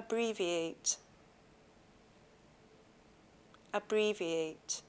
abbreviate abbreviate